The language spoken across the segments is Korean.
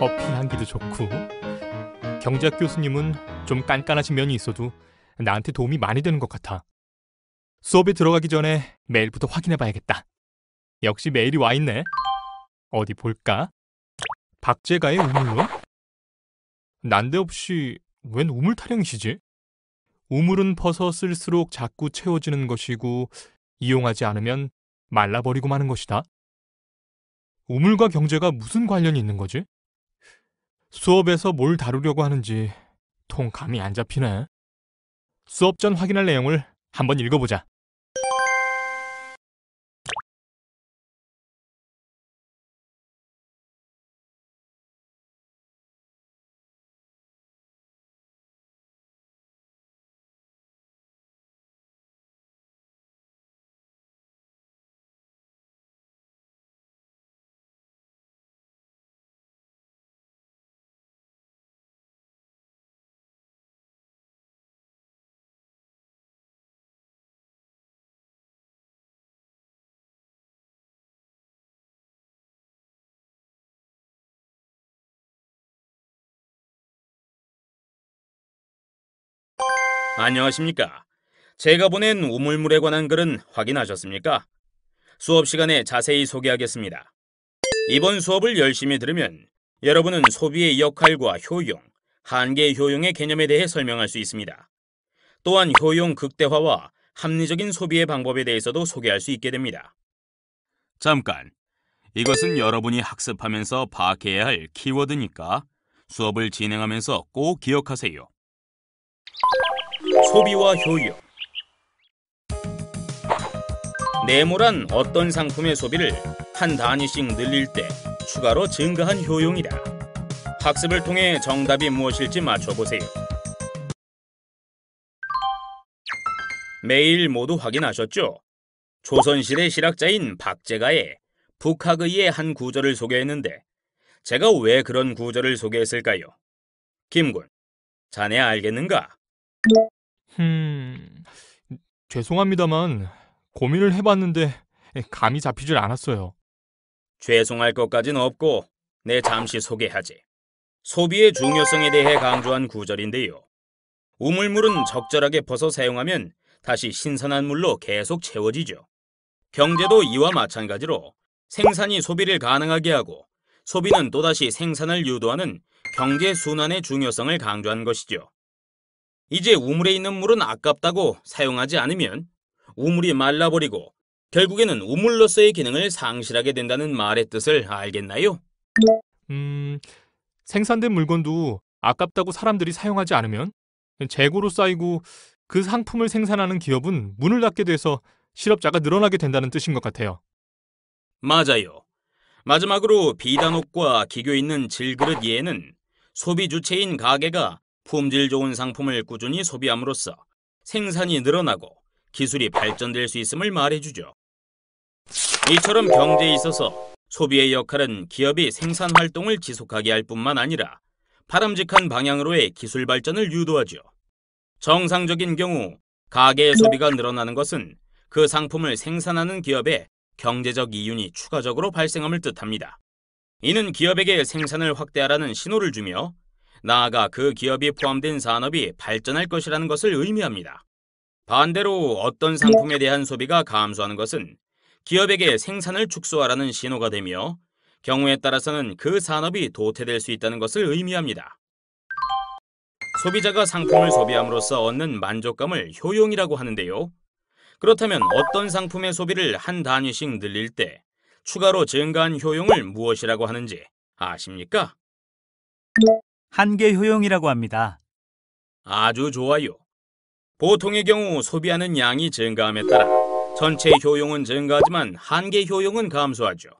커피 향기도 좋고 경제학 교수님은 좀 깐깐하신 면이 있어도 나한테 도움이 많이 되는 것 같아. 수업에 들어가기 전에 메일부터 확인해봐야겠다. 역시 메일이 와있네. 어디 볼까? 박재가의 우물론? 난데없이 웬 우물 타령이시지? 우물은 퍼서 쓸수록 자꾸 채워지는 것이고 이용하지 않으면 말라버리고 마는 것이다. 우물과 경제가 무슨 관련이 있는 거지? 수업에서 뭘 다루려고 하는지 통감이 안 잡히네. 수업 전 확인할 내용을 한번 읽어보자. 안녕하십니까? 제가 보낸 우물물에 관한 글은 확인하셨습니까? 수업 시간에 자세히 소개하겠습니다. 이번 수업을 열심히 들으면 여러분은 소비의 역할과 효용, 한계 효용의 개념에 대해 설명할 수 있습니다. 또한 효용 극대화와 합리적인 소비의 방법에 대해서도 소개할 수 있게 됩니다. 잠깐, 이것은 여러분이 학습하면서 파악해야 할 키워드니까 수업을 진행하면서 꼭 기억하세요. 소비와 효율 네모란 어떤 상품의 소비를 한 단위씩 늘릴 때 추가로 증가한 효용이다. 학습을 통해 정답이 무엇일지 맞춰보세요. 매일 모두 확인하셨죠? 조선시대 실학자인 박제가의 북학의의 한 구절을 소개했는데 제가 왜 그런 구절을 소개했을까요? 김군, 자네 알겠는가? 음. 죄송합니다만 고민을 해봤는데 감이 잡히질 않았어요. 죄송할 것까진 없고 내 잠시 소개하지. 소비의 중요성에 대해 강조한 구절인데요. 우물물은 적절하게 벗어 사용하면 다시 신선한 물로 계속 채워지죠. 경제도 이와 마찬가지로 생산이 소비를 가능하게 하고 소비는 또다시 생산을 유도하는 경제 순환의 중요성을 강조한 것이죠. 이제 우물에 있는 물은 아깝다고 사용하지 않으면 우물이 말라버리고 결국에는 우물로서의 기능을 상실하게 된다는 말의 뜻을 알겠나요? 음, 생산된 물건도 아깝다고 사람들이 사용하지 않으면 재고로 쌓이고 그 상품을 생산하는 기업은 문을 닫게 돼서 실업자가 늘어나게 된다는 뜻인 것 같아요. 맞아요. 마지막으로 비단옷과 기교 있는 질그릇 이 예는 소비 주체인 가게가 품질 좋은 상품을 꾸준히 소비함으로써 생산이 늘어나고 기술이 발전될 수 있음을 말해주죠. 이처럼 경제에 있어서 소비의 역할은 기업이 생산 활동을 지속하게 할 뿐만 아니라 바람직한 방향으로의 기술 발전을 유도하죠. 정상적인 경우 가계의 소비가 늘어나는 것은 그 상품을 생산하는 기업의 경제적 이윤이 추가적으로 발생함을 뜻합니다. 이는 기업에게 생산을 확대하라는 신호를 주며 나아가 그 기업이 포함된 산업이 발전할 것이라는 것을 의미합니다. 반대로 어떤 상품에 대한 소비가 감소하는 것은 기업에게 생산을 축소하라는 신호가 되며 경우에 따라서는 그 산업이 도태될 수 있다는 것을 의미합니다. 소비자가 상품을 소비함으로써 얻는 만족감을 효용이라고 하는데요. 그렇다면 어떤 상품의 소비를 한 단위씩 늘릴 때 추가로 증가한 효용을 무엇이라고 하는지 아십니까? 한계 효용이라고 합니다. 아주 좋아요. 보통의 경우 소비하는 양이 증가함에 따라 전체 효용은 증가하지만 한계 효용은 감소하죠.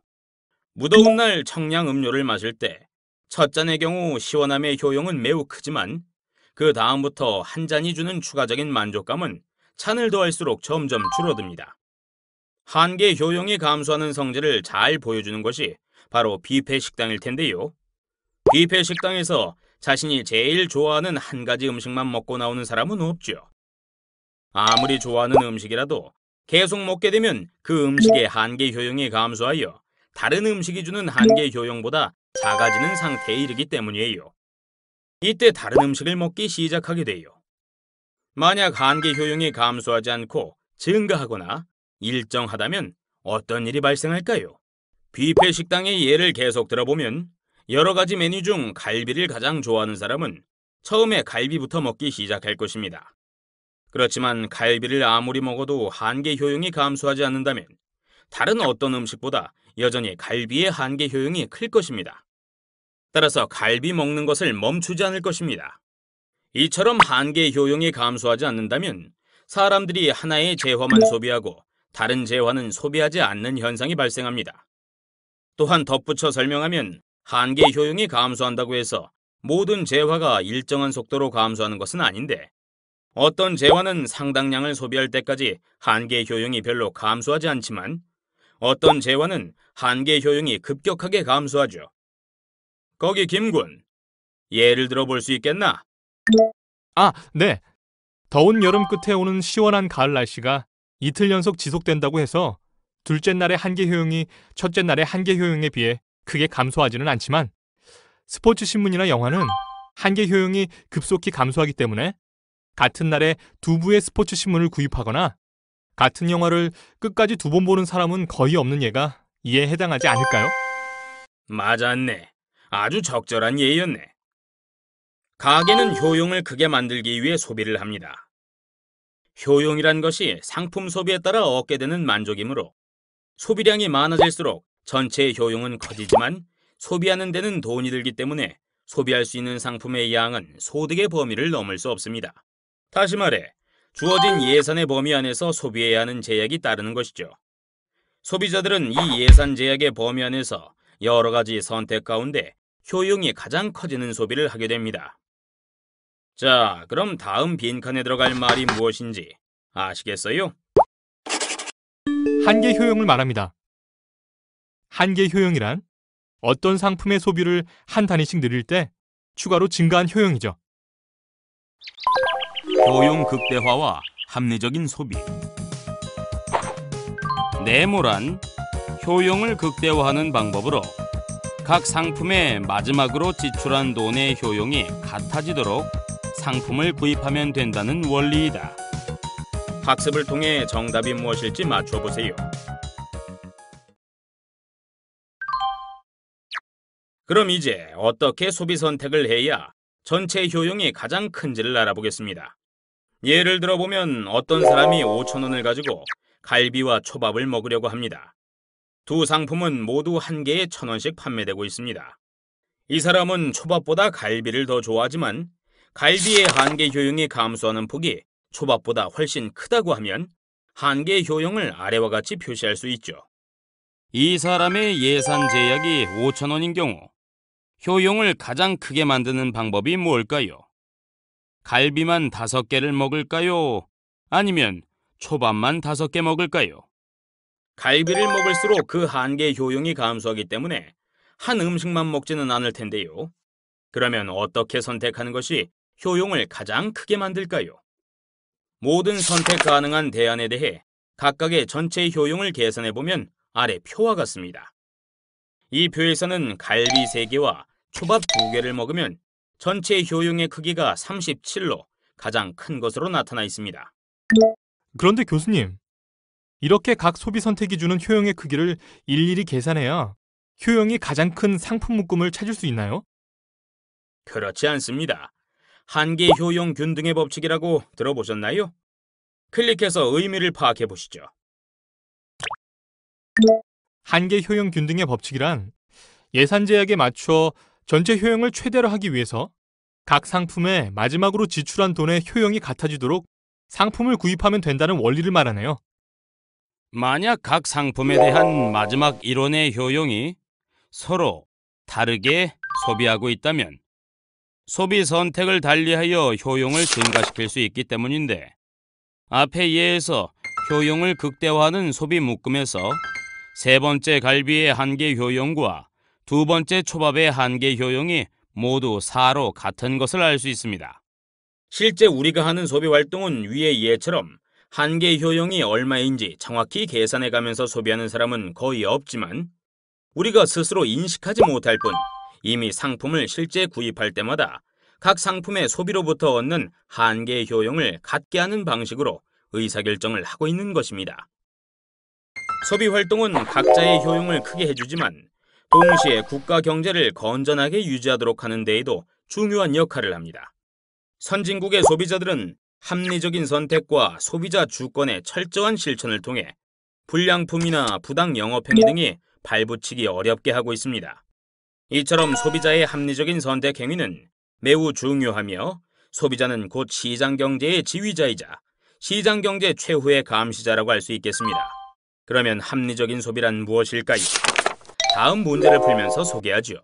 무더운 날 청량 음료를 마실 때 첫 잔의 경우 시원함의 효용은 매우 크지만 그 다음부터 한 잔이 주는 추가적인 만족감은 찬을 더할수록 점점 줄어듭니다. 한계 효용이 감소하는 성질을 잘 보여주는 것이 바로 뷔페 식당일 텐데요. 뷔페 식당에서 자신이 제일 좋아하는 한 가지 음식만 먹고 나오는 사람은 없죠. 아무리 좋아하는 음식이라도 계속 먹게 되면 그 음식의 한계 효용이 감소하여 다른 음식이 주는 한계 효용보다 작아지는 상태에 이르기 때문이에요. 이때 다른 음식을 먹기 시작하게 돼요. 만약 한계 효용이 감소하지 않고 증가하거나 일정하다면 어떤 일이 발생할까요? 뷔페 식당의 예를 계속 들어보면 여러 가지 메뉴 중 갈비를 가장 좋아하는 사람은 처음에 갈비부터 먹기 시작할 것입니다. 그렇지만 갈비를 아무리 먹어도 한계 효용이 감소하지 않는다면 다른 어떤 음식보다 여전히 갈비의 한계 효용이 클 것입니다. 따라서 갈비 먹는 것을 멈추지 않을 것입니다. 이처럼 한계 효용이 감소하지 않는다면 사람들이 하나의 재화만 소비하고 다른 재화는 소비하지 않는 현상이 발생합니다. 또한 덧붙여 설명하면 한계 효용이 감소한다고 해서 모든 재화가 일정한 속도로 감소하는 것은 아닌데 어떤 재화는 상당량을 소비할 때까지 한계 효용이 별로 감소하지 않지만 어떤 재화는 한계 효용이 급격하게 감소하죠. 거기 김군, 예를 들어 볼 수 있겠나? 아, 네. 더운 여름 끝에 오는 시원한 가을 날씨가 이틀 연속 지속된다고 해서 둘째 날의 한계 효용이 첫째 날의 한계 효용에 비해 크게 감소하지는 않지만 스포츠 신문이나 영화는 한계 효용이 급속히 감소하기 때문에 같은 날에 두 부의 스포츠 신문을 구입하거나 같은 영화를 끝까지 두 번 보는 사람은 거의 없는 예가 이에 해당하지 않을까요? 맞았네. 아주 적절한 예였네. 가게는 효용을 크게 만들기 위해 소비를 합니다. 효용이란 것이 상품 소비에 따라 얻게 되는 만족이므로 소비량이 많아질수록 전체 효용은 커지지만 소비하는 데는 돈이 들기 때문에 소비할 수 있는 상품의 양은 소득의 범위를 넘을 수 없습니다. 다시 말해 주어진 예산의 범위 안에서 소비해야 하는 제약이 따르는 것이죠. 소비자들은 이 예산 제약의 범위 안에서 여러 가지 선택 가운데 효용이 가장 커지는 소비를 하게 됩니다. 자, 그럼 다음 빈칸에 들어갈 말이 무엇인지 아시겠어요? 한계 효용을 말합니다. 한계 효용이란 어떤 상품의 소비를 한 단위씩 늘릴 때 추가로 증가한 효용이죠. 효용 극대화와 합리적인 소비 네모란 효용을 극대화하는 방법으로 각 상품의 마지막으로 지출한 돈의 효용이 같아지도록 상품을 구입하면 된다는 원리이다. 학습을 통해 정답이 무엇일지 맞춰보세요. 그럼 이제 어떻게 소비 선택을 해야 전체 효용이 가장 큰지를 알아보겠습니다. 예를 들어보면 어떤 사람이 5천원을 가지고 갈비와 초밥을 먹으려고 합니다. 두 상품은 모두 한 개에 천원씩 판매되고 있습니다. 이 사람은 초밥보다 갈비를 더 좋아하지만 갈비의 한 개 효용이 감소하는 폭이 초밥보다 훨씬 크다고 하면 한계 효용을 아래와 같이 표시할 수 있죠. 이 사람의 예산 제약이 5천원인 경우 효용을 가장 크게 만드는 방법이 뭘까요? 갈비만 다섯 개를 먹을까요? 아니면 초밥만 다섯 개 먹을까요? 갈비를 먹을수록 그 한계의 효용이 감소하기 때문에 한 음식만 먹지는 않을 텐데요. 그러면 어떻게 선택하는 것이 효용을 가장 크게 만들까요? 모든 선택 가능한 대안에 대해 각각의 전체 효용을 계산해보면 아래 표와 같습니다. 이 표에서는 갈비 3개와 초밥 2 개를 먹으면 전체 효용의 크기가 37로 가장 큰 것으로 나타나 있습니다. 그런데 교수님, 이렇게 각 소비 선택이 주는 효용의 크기를 일일이 계산해야 효용이 가장 큰 상품 묶음을 찾을 수 있나요? 그렇지 않습니다. 한계 효용 균등의 법칙이라고 들어보셨나요? 클릭해서 의미를 파악해 보시죠. 한계 효용 균등의 법칙이란 예산 제약에 맞춰 전제 효용을 최대로 하기 위해서 각 상품에 마지막으로 지출한 돈의 효용이 같아지도록 상품을 구입하면 된다는 원리를 말하네요. 만약 각 상품에 대한 마지막 이론의 효용이 서로 다르게 소비하고 있다면 소비 선택을 달리하여 효용을 증가시킬 수 있기 때문인데 앞에 예에서 효용을 극대화하는 소비 묶음에서 세 번째 갈비의 한계 효용과 두 번째 초밥의 한계 효용이 모두 4로 같은 것을 알 수 있습니다. 실제 우리가 하는 소비 활동은 위의 예처럼 한계 효용이 얼마인지 정확히 계산해 가면서 소비하는 사람은 거의 없지만 우리가 스스로 인식하지 못할 뿐 이미 상품을 실제 구입할 때마다 각 상품의 소비로부터 얻는 한계 효용을 갖게 하는 방식으로 의사결정을 하고 있는 것입니다. 소비 활동은 각자의 효용을 크게 해주지만 동시에 국가 경제를 건전하게 유지하도록 하는 데에도 중요한 역할을 합니다. 선진국의 소비자들은 합리적인 선택과 소비자 주권의 철저한 실천을 통해 불량품이나 부당 영업행위 등이 발붙이기 어렵게 하고 있습니다. 이처럼 소비자의 합리적인 선택 행위는 매우 중요하며 소비자는 곧 시장 경제의 지휘자이자 시장 경제 최후의 감시자라고 할 수 있겠습니다. 그러면 합리적인 소비란 무엇일까요? 다음 문제를 풀면서 소개하죠.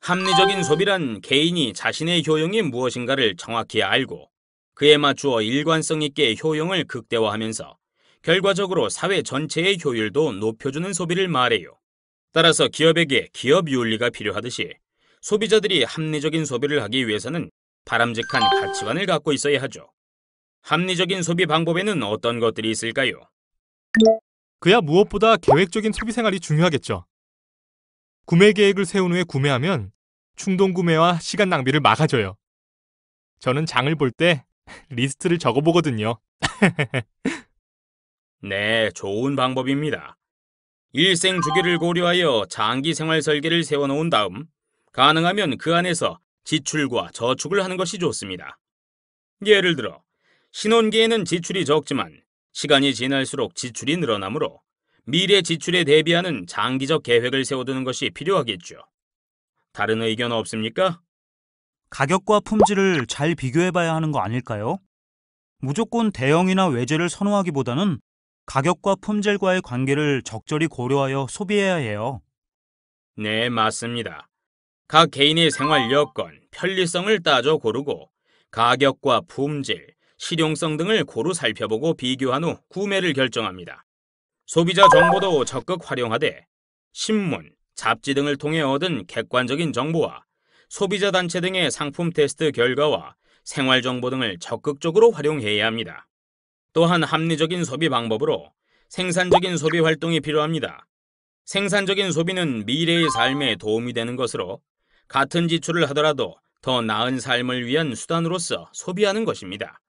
합리적인 소비란 개인이 자신의 효용이 무엇인가를 정확히 알고 그에 맞추어 일관성 있게 효용을 극대화하면서 결과적으로 사회 전체의 효율도 높여주는 소비를 말해요. 따라서 기업에게 기업 윤리가 필요하듯이 소비자들이 합리적인 소비를 하기 위해서는 바람직한 가치관을 갖고 있어야 하죠. 합리적인 소비 방법에는 어떤 것들이 있을까요? 그야 무엇보다 계획적인 소비 생활이 중요하겠죠. 구매 계획을 세운 후에 구매하면 충동 구매와 시간 낭비를 막아줘요. 저는 장을 볼때 리스트를 적어보거든요. 네, 좋은 방법입니다. 일생 주기를 고려하여 장기 생활 설계를 세워놓은 다음 가능하면 그 안에서 지출과 저축을 하는 것이 좋습니다. 예를 들어 신혼기에는 지출이 적지만 시간이 지날수록 지출이 늘어나므로 미래 지출에 대비하는 장기적 계획을 세워두는 것이 필요하겠죠. 다른 의견 없습니까? 가격과 품질을 잘 비교해봐야 하는 거 아닐까요? 무조건 대형이나 외제를 선호하기보다는 가격과 품질과의 관계를 적절히 고려하여 소비해야 해요. 네, 맞습니다. 각 개인의 생활 여건, 편리성을 따져 고르고 가격과 품질, 실용성 등을 고루 살펴보고 비교한 후 구매를 결정합니다. 소비자 정보도 적극 활용하되 신문, 잡지 등을 통해 얻은 객관적인 정보와 소비자 단체 등의 상품 테스트 결과와 생활 정보 등을 적극적으로 활용해야 합니다. 또한 합리적인 소비 방법으로 생산적인 소비 활동이 필요합니다. 생산적인 소비는 미래의 삶에 도움이 되는 것으로 같은 지출을 하더라도 더 나은 삶을 위한 수단으로서 소비하는 것입니다.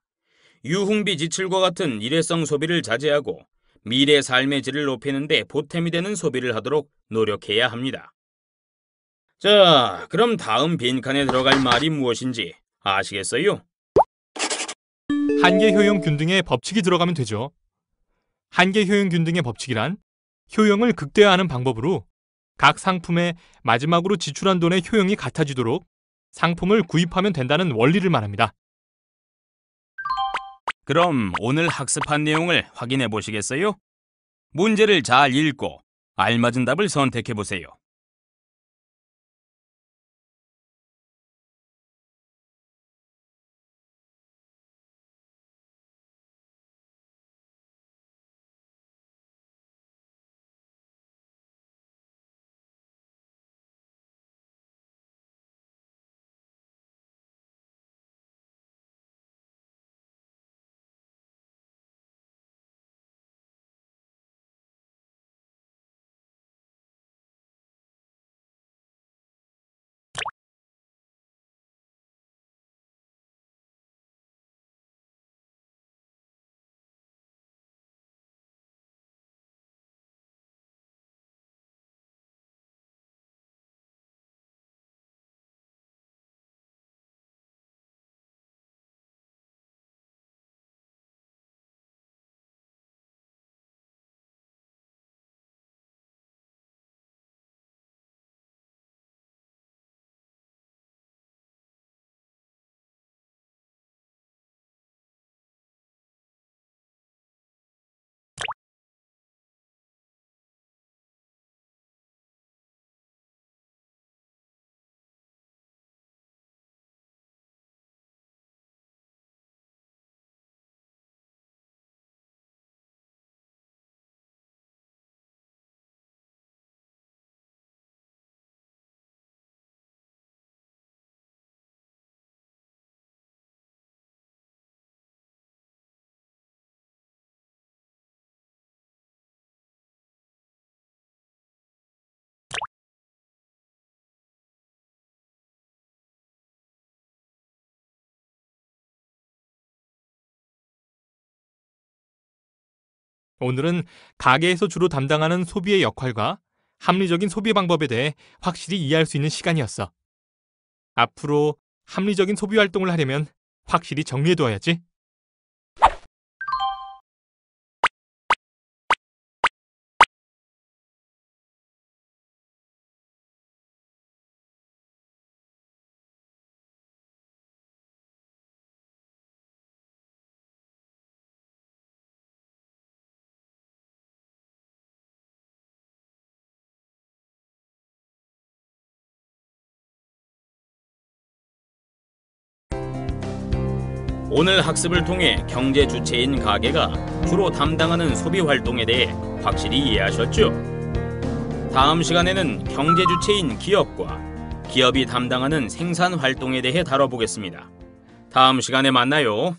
유흥비 지출과 같은 일회성 소비를 자제하고 미래 삶의 질을 높이는 데 보탬이 되는 소비를 하도록 노력해야 합니다. 자, 그럼 다음 빈칸에 들어갈 말이 무엇인지 아시겠어요? 한계 효용 균등의 법칙이 들어가면 되죠. 한계 효용 균등의 법칙이란 효용을 극대화하는 방법으로 각상품의 마지막으로 지출한 돈의 효용이 같아지도록 상품을 구입하면 된다는 원리를 말합니다. 그럼 오늘 학습한 내용을 확인해 보시겠어요? 문제를 잘 읽고 알맞은 답을 선택해 보세요. 오늘은 가게에서 주로 담당하는 소비의 역할과 합리적인 소비 방법에 대해 확실히 이해할 수 있는 시간이었어. 앞으로 합리적인 소비 활동을 하려면 확실히 정리해두어야지. 오늘 학습을 통해 경제 주체인 가게가 주로 담당하는 소비 활동에 대해 확실히 이해하셨죠? 다음 시간에는 경제 주체인 기업과 기업이 담당하는 생산 활동에 대해 다뤄보겠습니다. 다음 시간에 만나요.